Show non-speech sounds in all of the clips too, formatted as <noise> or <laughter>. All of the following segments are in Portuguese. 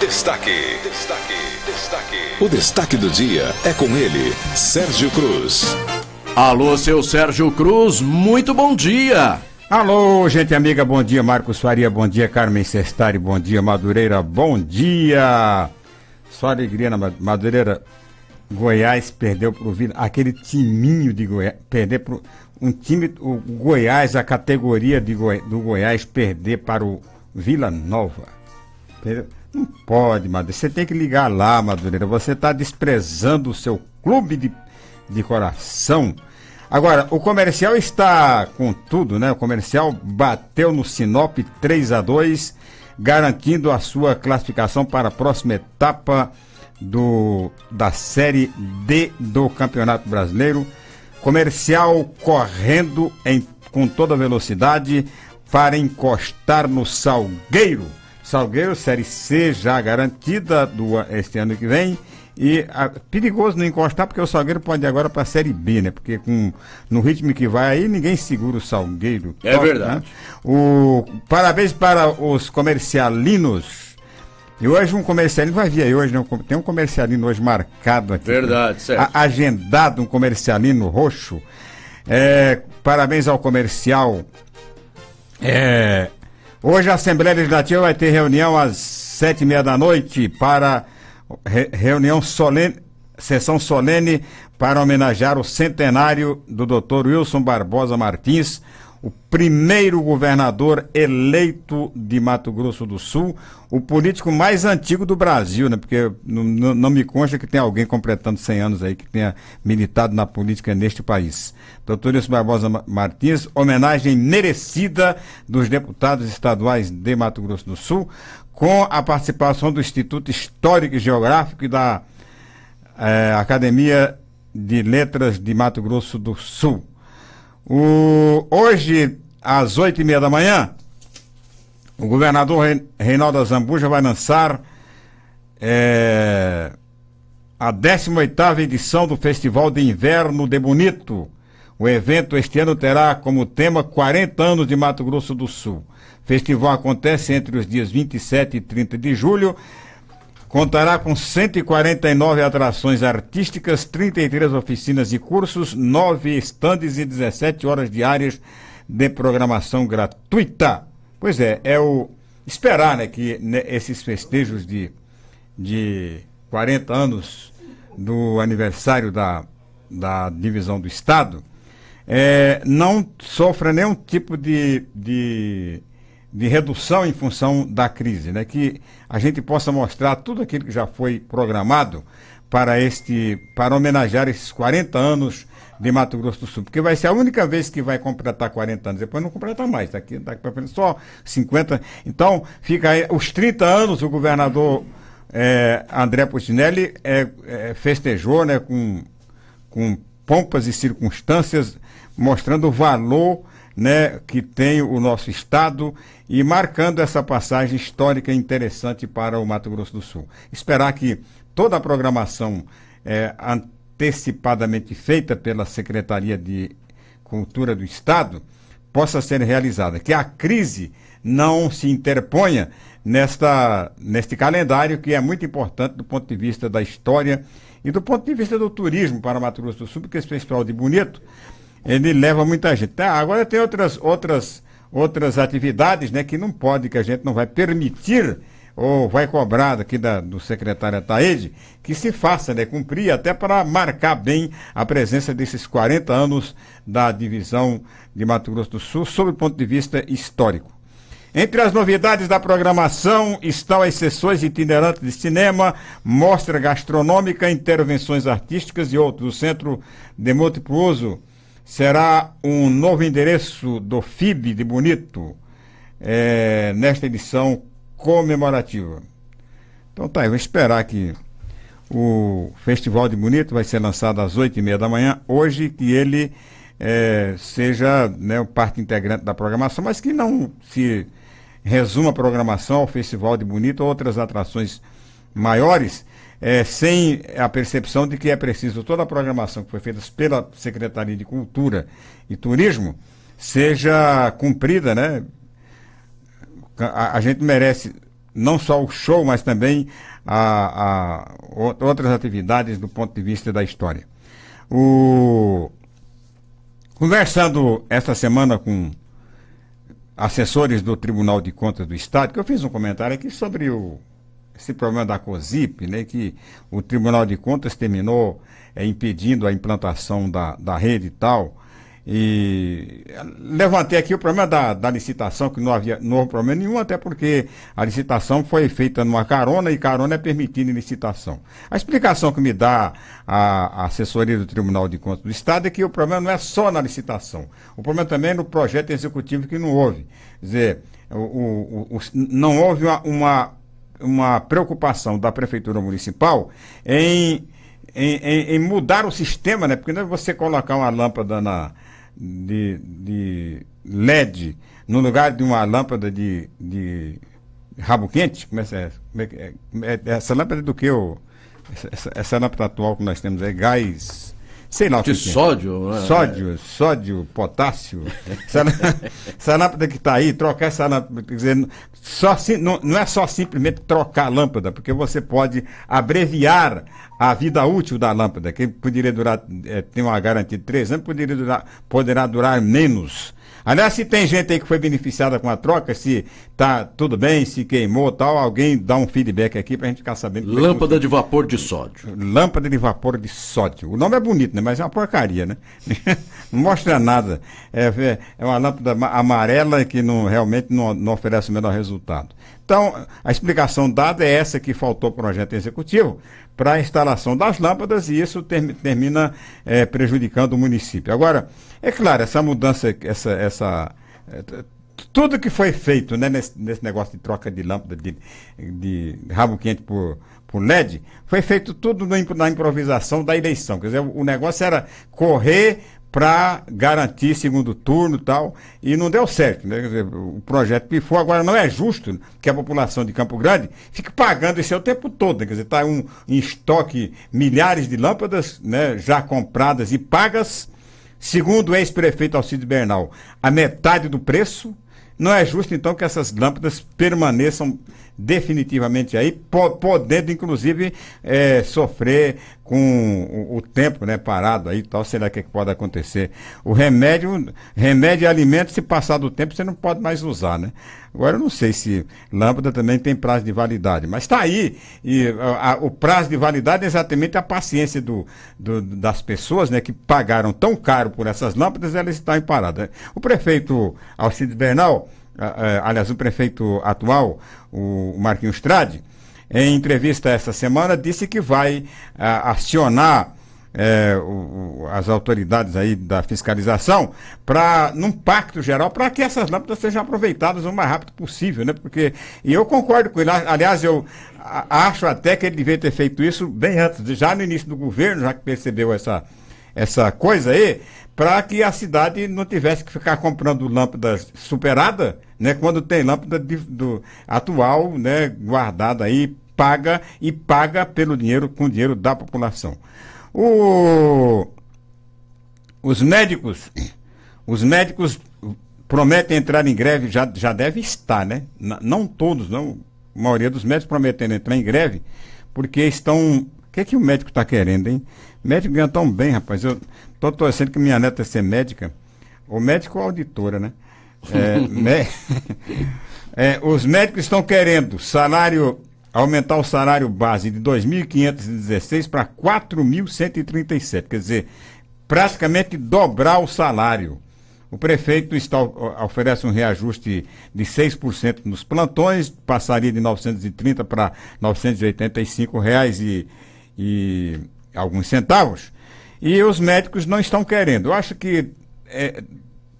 Destaque. Destaque. Destaque. O destaque do dia é com ele, Sérgio Cruz. Alô, seu Sérgio Cruz, muito bom dia. Alô, gente amiga, bom dia, Marcos Faria, bom dia, Carmen Sestari, bom dia, Madureira, bom dia. Só alegria na Madureira. Goiás perdeu pro Vila, aquele timinho de Goiás, perder pro um time, o Goiás, a categoria de Goi, do Goiás perder para o Vila Nova. Perdeu não pode, Madureira. Você tem que ligar lá, Madureira. Você está desprezando o seu clube de, de coração. Agora, o comercial está com tudo, né? O comercial bateu no Sinop 3 a 2 garantindo a sua classificação para a próxima etapa do, da Série D do Campeonato Brasileiro. Comercial correndo em, com toda velocidade para encostar no Salgueiro. Salgueiro, Série C já garantida do, este ano que vem. E a, ah, perigoso não encostar, porque o Salgueiro pode ir agora para a Série B, né? Porque com, no ritmo que vai aí, ninguém segura o Salgueiro. É top, verdade. Né? O, parabéns para os comercialinos. E hoje um comercialino vai vir aí hoje, né? tem um comercialino hoje marcado aqui. Verdade, né? certo. A, agendado um comercialino roxo. É, parabéns ao comercial. É, Hoje a Assembleia Legislativa vai ter reunião às sete e meia da noite para re reunião solene, sessão solene para homenagear o centenário do Dr. Wilson Barbosa Martins, o primeiro governador eleito de Mato Grosso do Sul, o político mais antigo do Brasil, né? Porque não, não me consta que tem alguém completando 100 anos aí que tenha militado na política neste país. Doutor Wilson Barbosa Martins, homenagem merecida dos deputados estaduais de Mato Grosso do Sul, com a participação do Instituto Histórico e Geográfico e da eh, Academia de Letras de Mato Grosso do Sul. O, hoje, às oito e meia da manhã, o governador Reinaldo Zambuja vai lançar é, a 18ª edição do Festival de Inverno de Bonito. O evento este ano terá como tema 40 anos de Mato Grosso do Sul. O festival acontece entre os dias 27 e 30 de julho Contará com 149 atrações artísticas, 33 oficinas e cursos, 9 estandes e 17 horas diárias de programação gratuita. Pois é, é o esperar né, que né, esses festejos de, de 40 anos do aniversário da, da divisão do Estado é, não sofra nenhum tipo de, de de redução em função da crise, né? que a gente possa mostrar tudo aquilo que já foi programado para este para homenagear esses 40 anos de Mato Grosso do Sul, porque vai ser a única vez que vai completar 40 anos, depois não completa mais, daqui, daqui para frente só 50. Então, fica aí, os 30 anos o governador é, André Puccinelli é, é, festejou né, com, com pompas e circunstâncias, mostrando o valor né, que tem o nosso estado e marcando essa passagem histórica interessante para o Mato Grosso do Sul. Esperar que toda a programação é, antecipadamente feita pela Secretaria de Cultura do Estado possa ser realizada, que a crise não se interponha nesta, neste calendário que é muito importante do ponto de vista da história e do ponto de vista do turismo para Mato Grosso do Sul, porque esse pessoal de Bonito ele leva muita gente. Tá, agora tem outras, outras, outras atividades né, que não pode, que a gente não vai permitir ou vai cobrar aqui da, do secretário Ataíde que se faça, né, cumprir até para marcar bem a presença desses 40 anos da divisão de Mato Grosso do Sul, sob o ponto de vista histórico. Entre as novidades da programação estão as sessões itinerantes de cinema, mostra gastronômica, intervenções artísticas e outros. O Centro de Multipuso será um novo endereço do FIB de Bonito é, nesta edição comemorativa. Então tá, eu vou esperar que o Festival de Bonito vai ser lançado às oito e meia da manhã, hoje que ele é, seja né, parte integrante da programação, mas que não se resuma a programação ao Festival de Bonito ou outras atrações maiores, é, sem a percepção de que é preciso toda a programação que foi feita pela Secretaria de Cultura e Turismo seja cumprida, né? A, a gente merece não só o show, mas também a, a outras atividades do ponto de vista da história. O... Conversando esta semana com assessores do Tribunal de Contas do Estado, que eu fiz um comentário aqui sobre o esse problema da COSIP, né, que o Tribunal de Contas terminou é, impedindo a implantação da, da rede e tal. E levantei aqui o problema da, da licitação, que não havia não houve problema nenhum, até porque a licitação foi feita numa carona e carona é permitida em licitação. A explicação que me dá a, a, assessoria do Tribunal de Contas do Estado é que o problema não é só na licitação, o problema também é no projeto executivo que não houve. Quer dizer, o, o, o não houve uma, uma uma preocupação da Prefeitura Municipal em, em, em, em mudar o sistema, né? Porque não é você colocar uma lâmpada na, de, de LED no lugar de uma lâmpada de, de rabo quente. Como é, como é, é, é, essa lâmpada é do que? essa, essa, lâmpada atual que nós temos é gás Sei lá de o que é. Né? sódio, é. Sódio, sódio, potássio. essa lâmpada <laughs> que está aí, trocar essa lâmpada. não, não é só simplesmente trocar a lâmpada, porque você pode abreviar a vida útil da lâmpada, que poderia durar, é, tem uma garantia de três anos, poderia durar, poderá durar menos. Aliás, se tem gente aí que foi beneficiada com a troca, se tá tudo bem, se queimou tal, alguém dá um feedback aqui pra gente ficar sabendo. É lâmpada de vapor de sódio. Lâmpada de vapor de sódio. O nome é bonito, né? Mas é uma porcaria, né? <laughs> não mostra nada. É, é, é uma lâmpada amarela que não, realmente não, não oferece o menor resultado. Então, a explicação dada é essa que faltou para o projeto executivo, para a instalação das lâmpadas e isso termina é, prejudicando o município. Agora, é claro, essa mudança, essa, essa é, tudo que foi feito né, nesse, nesse, negócio de troca de lâmpada, de, de rabo quente por, por LED, foi feito tudo na improvisação da eleição. Quer dizer, o negócio era correr para garantir segundo turno e tal, e não deu certo. Né? Dizer, o projeto pifou, agora não é justo que a população de Campo Grande fique pagando isso o tempo todo. Né? Quer dizer, está um, em estoque milhares de lâmpadas né, já compradas e pagas, segundo o ex-prefeito Alcide Bernal, a metade do preço. Não é justo, então, que essas lâmpadas permaneçam definitivamente aí, podendo, inclusive, é, sofrer com o, tempo né, parado aí tal, será é que, pode acontecer. O remédio, remédio e alimento, se passar do tempo, você não pode mais usar, né? Agora eu não sei se lâmpada também tem prazo de validade, mas está aí. E a, a, o prazo de validade é exatamente a paciência do, do, das pessoas né, que pagaram tão caro por essas lâmpadas, elas estão em parada. Né? O prefeito Alcides Bernal, a, aliás, o prefeito atual, o Marquinhos Trade, em entrevista essa semana, disse que vai ah, acionar eh, as autoridades aí da fiscalização para num pacto geral para que essas lâmpadas sejam aproveitadas o mais rápido possível, né? Porque e eu concordo com ele. Aliás, eu acho até que ele devia ter feito isso bem antes, já no início do governo, já que percebeu essa essa coisa aí, para que a cidade não tivesse que ficar comprando lâmpadas superadas, né? Quando tem lâmpada de, do, atual, né? Guardada aí, paga e paga pelo dinheiro, com o dinheiro da população. O, os médicos, os médicos prometem entrar em greve, já, já deve estar, né? Não todos, não. A maioria dos médicos prometendo entrar em greve, porque estão o que é que o médico está querendo, hein? O médico ganha tão bem, rapaz. Eu tô torcendo que minha neta ser médica, ou médico ou é auditora, né? É, <laughs> <laughs> é, os médicos estão querendo salário aumentar o salário base de 2.516 para 4.137, quer dizer, praticamente dobrar o salário. O prefeito está, oferece um reajuste de 6% nos plantões, passaria de 930 para R$ 985,00. e e alguns centavos, e os médicos não estão querendo. Eu acho que é,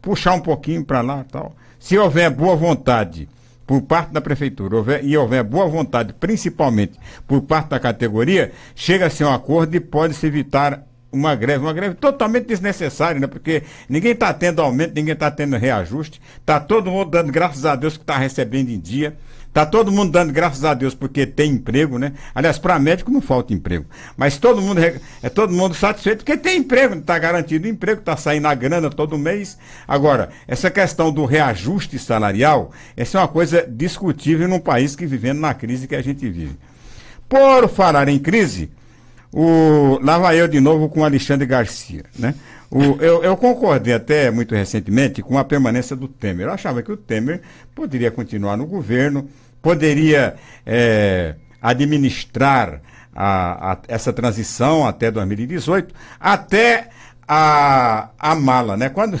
puxar um pouquinho para lá tal. Se houver boa vontade por parte da prefeitura houver, e houver boa vontade, principalmente por parte da categoria, chega a um acordo e pode-se evitar uma greve, uma greve totalmente desnecessária, né? Porque ninguém está tendo aumento, ninguém está tendo reajuste, está todo mundo dando graças a Deus que está recebendo em dia. Tá todo mundo dando graças a Deus porque tem emprego, né? Aliás, para médico não falta emprego. Mas todo mundo é todo mundo satisfeito porque tem emprego, está garantido o emprego, está saindo a grana todo mês. Agora, essa questão do reajuste salarial, essa é uma coisa discutível num país que vivendo na crise que a gente vive. Por falar em crise, o... lá vai eu de novo com Alexandre Garcia, né? O, eu, eu, concordei até muito recentemente com a permanência do Temer. Eu achava que o Temer poderia continuar no governo, poderia é, administrar a, a, essa transição até 2018, até a, a mala, né? Quando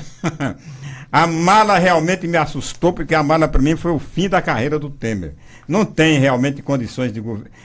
<laughs> a mala realmente me assustou, porque a mala para mim foi o fim da carreira do Temer. Não tem realmente condições de,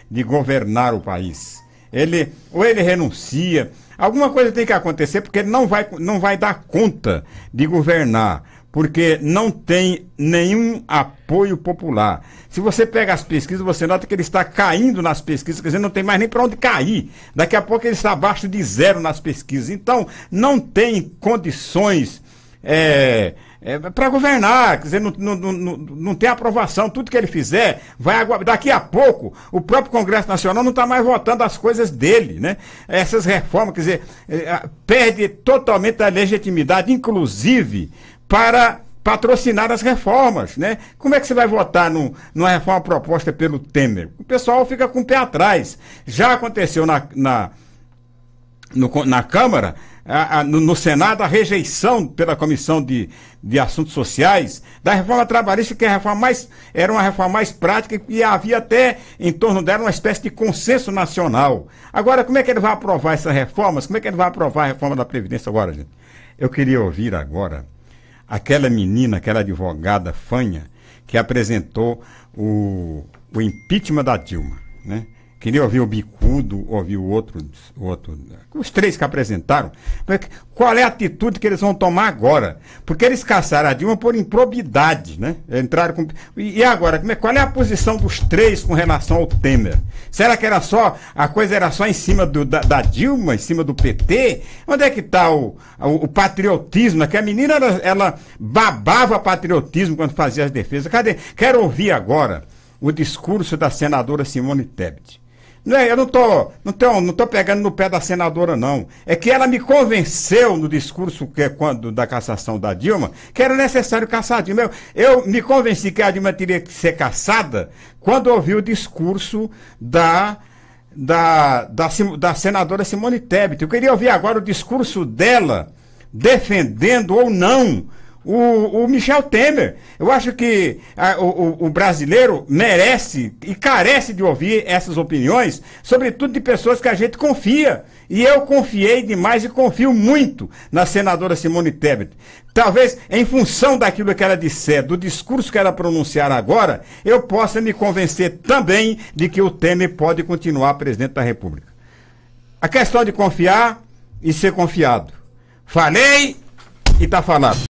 de governar o país. Ele, ou ele renuncia, Alguma coisa tem que acontecer, porque ele não vai, não vai dar conta de governar, porque não tem nenhum apoio popular. Se você pega as pesquisas, você nota que ele está caindo nas pesquisas, quer dizer, não tem mais nem para onde cair. Daqui a pouco ele está abaixo de zero nas pesquisas. Então, não tem condições. É, é, para governar, quer dizer, não, não, não, não, tem aprovação, tudo que ele fizer vai Daqui a pouco, o próprio Congresso Nacional não está mais votando as coisas dele, né? Essas reformas, quer dizer, é, perde totalmente a legitimidade, inclusive para patrocinar as reformas, né? Como é que você vai votar no, numa reforma proposta pelo Temer? O pessoal fica com o pé atrás. Já aconteceu na, na, no, na Câmara a, a, no, no, Senado a rejeição pela Comissão de, de Assuntos Sociais da reforma trabalhista, que é reforma mais, era uma reforma mais prática e havia até em torno dela uma espécie de consenso nacional. Agora, como é que ele vai aprovar essas reformas? Como é que ele vai aprovar a reforma da Previdência agora, gente? Eu queria ouvir agora aquela menina, aquela advogada fanha, que apresentou o, o impeachment da Dilma, né? Queria ouvir o Bicudo, ouvir o outro, outro. Os três que apresentaram. Qual é a atitude que eles vão tomar agora? Porque eles caçaram a Dilma por improbidade, né? Entraram com. E agora, é, qual é a posição dos três com relação ao Temer? Será que era só. A coisa era só em cima do, da, da, Dilma, em cima do PT? Onde é que está o, o, o, patriotismo? É que a menina, ela, ela babava patriotismo quando fazia as defesas. Cadê? Quero ouvir agora o discurso da senadora Simone Tebet. Não é, eu não tô, não tô, não tô pegando no pé da senadora, não. É que ela me convenceu no discurso que é quando, da cassação da Dilma que era necessário caçar a Dilma. Eu, eu me convenci que a Dilma teria que ser caçada quando ouvi o discurso da. Da, da, da senadora Simone Tebet. Eu queria ouvir agora o discurso dela defendendo ou não o, o Michel Temer. Eu acho que a, o, o brasileiro merece e carece de ouvir essas opiniões, sobretudo de pessoas que a gente confia. E eu confiei demais e confio muito na senadora Simone Tebet. Talvez em função daquilo que ela disser, do discurso que ela pronunciar agora, eu possa me convencer também de que o Temer pode continuar presidente da República. A questão de confiar e ser confiado. Falei e está falado.